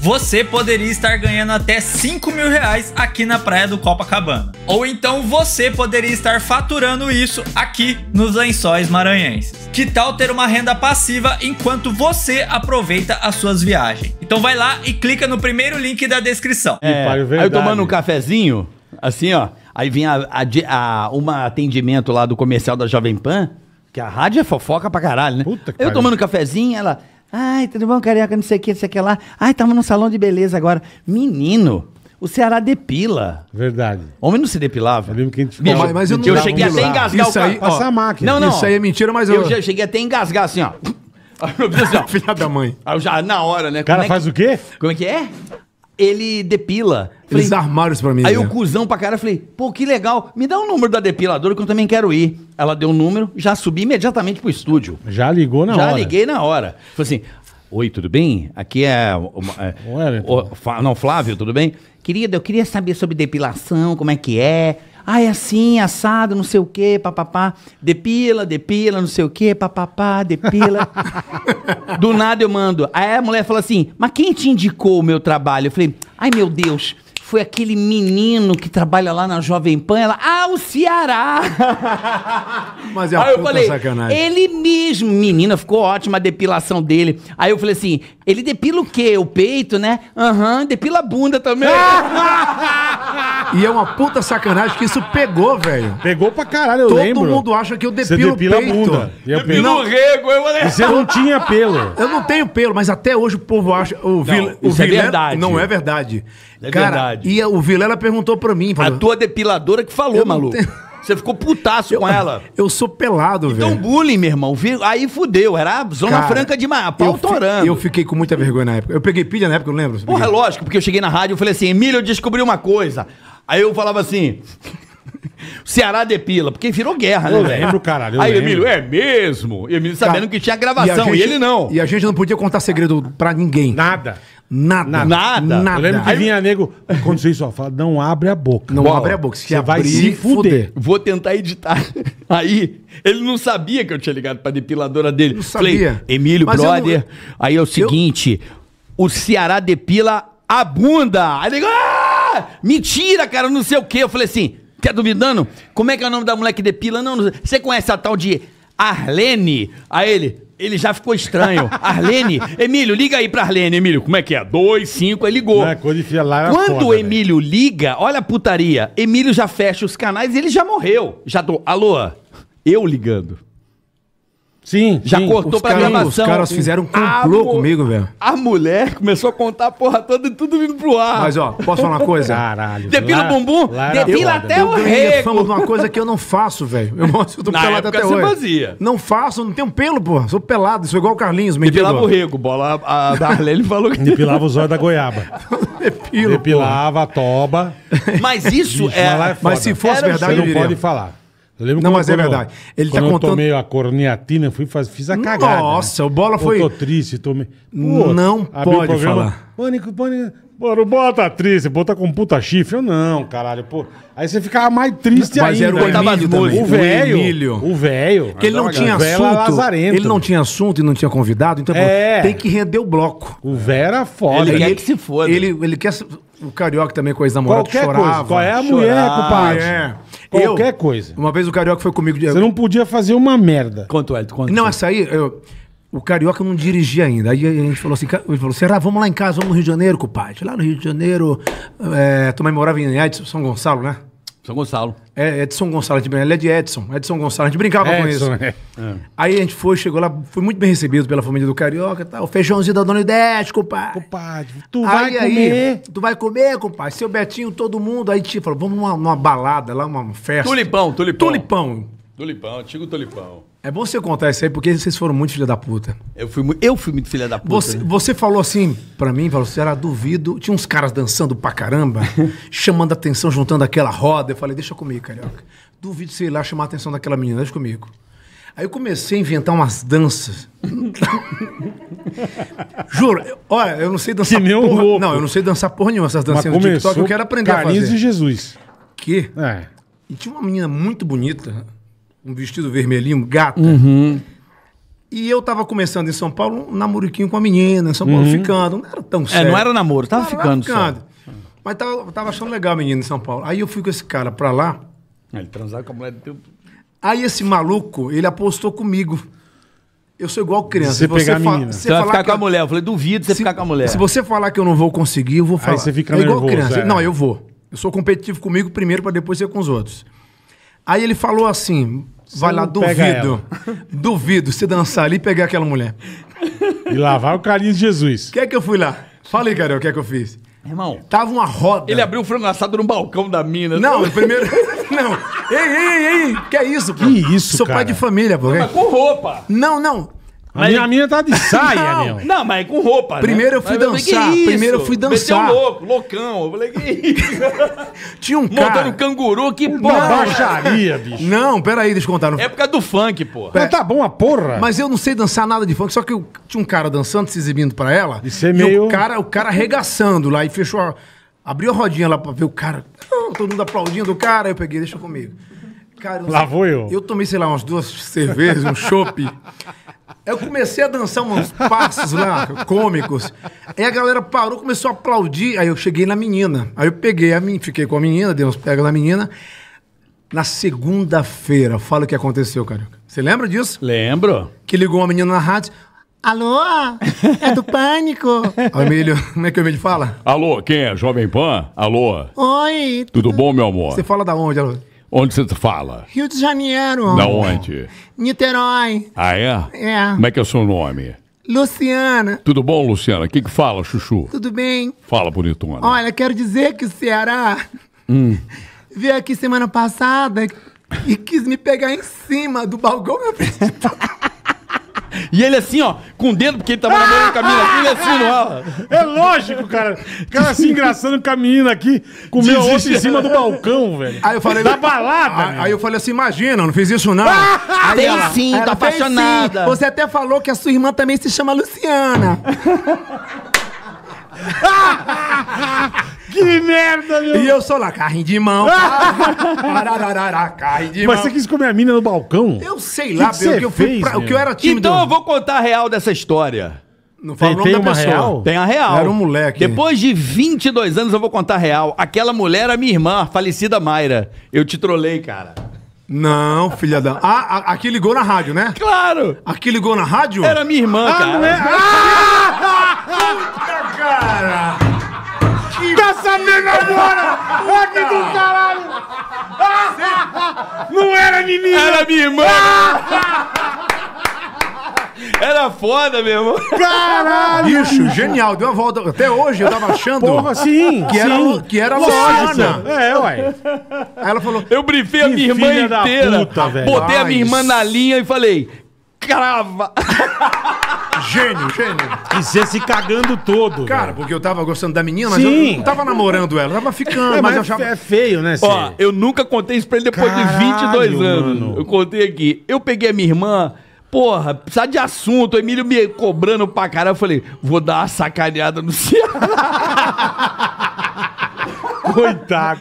você poderia estar ganhando até 5 mil reais aqui na praia do Copacabana. Ou então você poderia estar faturando isso aqui nos lençóis maranhenses. Que tal ter uma renda passiva enquanto você aproveita as suas viagens? Então vai lá e clica no primeiro link da descrição. É, é aí eu tomando um cafezinho, assim ó, aí vem a, a, a uma atendimento lá do comercial da Jovem Pan, que a rádio é fofoca pra caralho, né? Puta que eu tomando um cafezinho, ela... Ai, tudo bom, carioca? Não sei o que, não sei o que lá. Ai, tava num salão de beleza agora. Menino, o Ceará depila. Verdade. Homem não se depilava. É mesmo que a gente Bicho, mas, mas eu eu cheguei até engasgar Isso aí, a máquina. Não, não. Isso aí é mentira, mas eu. Eu já cheguei até engasgar assim, ó. Filha da mãe. Aí eu já, na hora, né? O cara é faz o quê? Como é que é? ele depila. Falei, Eles armaram isso pra mim. Aí né? o cuzão pra cara, falei, pô, que legal, me dá o um número da depiladora que eu também quero ir. Ela deu o um número, já subi imediatamente pro estúdio. Já ligou na já hora. Já liguei na hora. Falei assim, Oi, tudo bem? Aqui é. é o, não, Flávio, tudo bem? Querido, eu queria saber sobre depilação, como é que é. Ah, é assim, assado, não sei o quê, papapá. Depila, depila, não sei o quê, papapá, depila. Do nada eu mando. Aí a mulher fala assim: Mas quem te indicou o meu trabalho? Eu falei: Ai meu Deus foi aquele menino que trabalha lá na Jovem Pan. Ela, ah, o Ceará! Mas é uma Aí eu falei, sacanagem. Ele mesmo, menina, ficou ótima a depilação dele. Aí eu falei assim: ele depila o quê? O peito, né? Aham, uhum, depila a bunda também. E é uma puta sacanagem que isso pegou, velho. Pegou pra caralho, eu Todo lembro. Todo mundo acha que eu depilo o peito. Bunda. Depila não... o rego, eu falei. Você não tinha pelo. Eu não tenho pelo, mas até hoje o povo acha. O, vil... É vilão. É verdade. Não é verdade. É Cara, verdade verdade. E o Vilela perguntou pra mim. Falou, a tua depiladora que falou, maluco. Tenho... Você ficou putaço eu, com ela. Eu sou pelado, então velho. Então bullying, meu irmão. Aí fudeu. Era zona Cara, franca de mapa, autorando. Eu fiquei com muita vergonha na época. Eu peguei pilha na época, eu lembro. Porra, peguei. lógico, porque eu cheguei na rádio e falei assim, Emílio, eu descobri uma coisa. Aí eu falava assim... Ceará depila, porque virou guerra, né, Eu lembro, caralho. Eu aí, lembro. Emílio, é mesmo? Emílio sabendo Cara, que tinha gravação, e, gente, e, ele não. E a gente não podia contar segredo pra ninguém. Nada. Nada. Nada. Nada. Eu lembro que vinha nego. quando você só Fala, não abre a boca. Não Bola, abre a boca. Se você vai se fuder. Vou tentar editar. Aí, ele não sabia que eu tinha ligado pra depiladora dele. Não sabia. Falei, Emílio, Mas brother. Eu não... Aí é o seguinte: eu... o Ceará depila a bunda. Aí ele, ah! Mentira, cara, não sei o quê. Eu falei assim: tá duvidando? Como é que é o nome da mulher que depila? Não, não Você conhece a tal de Arlene. Aí ele, ele já ficou estranho. Arlene, Emílio, liga aí pra Arlene, Emílio, como é que é? Dois, cinco, aí ligou. Não, quando é enfia lá é quando foda, o né? Emílio né? liga, olha a putaria. Emílio já fecha os canais e ele já morreu. Já tô, alô, eu ligando. Sim. Já sim. cortou para pra gravação. Os caras fizeram um ah, complô comigo, velho. A mulher começou a contar a porra toda e tudo vindo pro ar. Mas, ó, posso falar uma coisa? Caralho. Depila o bumbum, depila até eu o rego. fama de uma coisa que eu não faço, velho. Eu mostro, eu tô Na pelado até hoje. Fazia. Não faço, não tenho pelo, porra. Sou pelado, sou igual o Carlinhos, mendigo. Depilava o rego, bola a, Darlene ele falou que... Depilava os olhos da goiaba. Depilo, Depilava porra. a toba. Mas isso é... Mas, se fosse verdade, não pode falar não, mas é verdade. Ele quando tá eu tomei a corneatina, fui faz, fiz a cagada. Nossa, o bola foi. Eu tô triste, tomei. Pô, não pode programa, falar. Pânico, pânico. Pô, não bota triste, bota com puta chifre. Eu não, caralho, pô. Aí você ficava mais triste mas ainda. Mas era o Emílio O velho. O velho. Porque ele não tinha é assunto. Ele não tinha assunto e não tinha convidado, então é. tem que render o bloco. O velho era foda. Ele, ele quer que se foda. Ele, ele quer... O carioca também com a ex-namorada chorava. Qual é a chorava, mulher, compadre? É. Qualquer eu, coisa. Uma vez o Carioca foi comigo. Você não podia fazer uma merda. Quanto, Elton? Quanto não, essa aí, eu, o Carioca não dirigia ainda. Aí a gente falou assim, ele falou, será, vamos lá em casa, vamos no Rio de Janeiro, compadre. Lá no Rio de Janeiro, é, também morava em Edson, São Gonçalo, né? São Gonçalo. É, é Edson Gonçalo, ele é de Edson. É Edson Gonçalo, a gente brincava Edson, com isso. É. É. Aí a gente foi, chegou lá, foi muito bem recebido pela família do Carioca tal. Feijãozinho da Dona Idete, compadre. Compadre, tu aí, vai aí, comer. Tu vai comer, compadre. Seu Betinho, todo mundo. Aí te tipo, falou, vamos numa, numa balada lá, uma festa. Tulipão, tulipão. Tulipão. Tulipão, antigo Tulipão. É bom você contar isso aí, porque vocês foram muito filha da puta. Eu fui, eu fui muito filha da puta. Você, né? você falou assim para mim, falou, era duvido? Tinha uns caras dançando pra caramba, chamando atenção, juntando aquela roda. Eu falei, deixa comigo, carioca. Duvido, sei lá, chamar a atenção daquela menina, deixa comigo. Aí eu comecei a inventar umas danças. Juro, olha, eu não sei dançar que porra. Não, eu não sei dançar porra nenhuma essas dancinhas Mas do TikTok, eu quero aprender a fazer. e Jesus. Que? É. E tinha uma menina muito bonita um vestido vermelhinho, gata. Uhum. E eu tava começando em São Paulo, um namoriquinho com a menina, em São Paulo uhum. ficando. Não era tão é, sério. É, não era namoro, tava ficando. ficando. Só. Mas tava, tava achando legal a menina em São Paulo. Aí eu fui com esse cara pra lá. Ah, ele transava com a mulher do teu. Aí esse maluco, ele apostou comigo. Eu sou igual criança. Você, você, pegar a você, você vai ficar com a mulher. Eu falei, duvido você se... ficar com a mulher. Se você falar que eu não vou conseguir, eu vou falar. Aí você fica é igual nervoso, criança. É. Não, eu vou. Eu sou competitivo comigo primeiro para depois ser com os outros. Aí ele falou assim: vai lá, duvido. Duvido se dançar ali e pegar aquela mulher. E lavar o carinho de Jesus. O que é que eu fui lá? Falei, cara, o que é que eu fiz? Irmão. Tava uma roda. Ele abriu o frango assado no balcão da mina. Não, o né? primeiro. não. Ei, ei, ei. Que é isso, pô? Que isso, Sou cara? pai de família, pô. Mas com roupa. Não, não. A, mas... minha, a minha tá de saia, não, meu. Não, mas com roupa. Né? Primeiro né? eu fui mas dançar. Eu primeiro eu fui dançar. Meteu louco, loucão. Eu falei, que Tinha um cara. Montando canguru, que porra. Não, é baixaria, bicho. Não, peraí, deixa eu contar. É época do funk, porra. Mas tá bom a porra. Mas eu não sei dançar nada de funk, só que eu tinha um cara dançando, se exibindo pra ela. Isso é meio. E o cara, o cara arregaçando lá e fechou a. Abriu a rodinha lá pra ver o cara. Todo mundo aplaudindo o cara. Aí eu peguei, deixa comigo. Cara, eu lá sei, vou eu. Eu tomei, sei lá, umas duas cervejas, um chopp. Eu comecei a dançar uns passos lá, cômicos. Aí a galera parou, começou a aplaudir. Aí eu cheguei na menina. Aí eu peguei a mim, fiquei com a menina, dei uns pega na menina. Na segunda-feira, fala o que aconteceu, Carioca. Você lembra disso? Lembro. Que ligou uma menina na rádio. Alô? É do Pânico? O Emílio, como é que o Emílio fala? Alô, quem é? Jovem Pan? Alô? Oi. Tudo bom, meu amor? Você fala da onde, Alô? Onde você fala? Rio de Janeiro. Da onde? Niterói. Ah, é? É. Como é que é o seu nome? Luciana. Tudo bom, Luciana? O que, que fala, Chuchu? Tudo bem. Fala, bonitona. Olha, quero dizer que o Ceará hum. veio aqui semana passada e quis me pegar em cima do balcão. Eu E ele assim, ó, com o dedo, porque ele tava namorando com a mina aqui, ele é assim no é? é lógico, cara. O cara se assim, engraçando com a menina aqui, com Desiste. osso em cima do balcão, velho. Aí eu falei... Da balada, Aí, eu falei assim, imagina, não fiz isso não. Aí Tem ela- sim, ela, tô tá "Tem sim. apaixonada." Você até falou que a sua irmã também se chama Luciana. Que merda, meu! E eu sou lá, carrinho de mão. Arararará, carrinho de Mas você quis comer a mina no balcão? Eu sei lá, que que porque eu fui fez, pra, o que eu era time Então eu vou contar a real dessa história. Não fala tem, o nome tem da pessoa. Real? Tem a real. Era um moleque. Depois de 22 anos eu vou contar a real. Aquela mulher era minha irmã, falecida Mayra. Eu te trolei, cara. Não, filha da. Ah, aqui ligou na rádio, né? Claro! Aqui ligou na rádio? Era minha irmã, ah, cara. Não é... ah! Puta, cara! comigo agora! Aqui do caralho! Não era menina! Era minha irmã! Era foda, meu irmão. Caralho! Bicho, genial. Deu uma volta. Até hoje eu tava achando. Porra, sim. Que sim. era, que era Luana. É, ué. Aí ela falou. Eu brifei a minha irmã inteira. Puta, botei a minha irmã na linha e falei. Crava! Gênio, gênio. E você se cagando todo. Cara, velho. porque eu tava gostando da menina, mas Sim. eu não tava namorando ela, tava ficando, é, mas, mas eu achava... É feio, né, Ó, eu nunca contei isso pra ele depois Caralho, de 22 anos. Mano. Eu contei aqui. Eu peguei a minha irmã... Porra, precisa de assunto. O Emílio me cobrando pra caralho. Eu falei, vou dar uma sacaneada no Ceará. Coitado.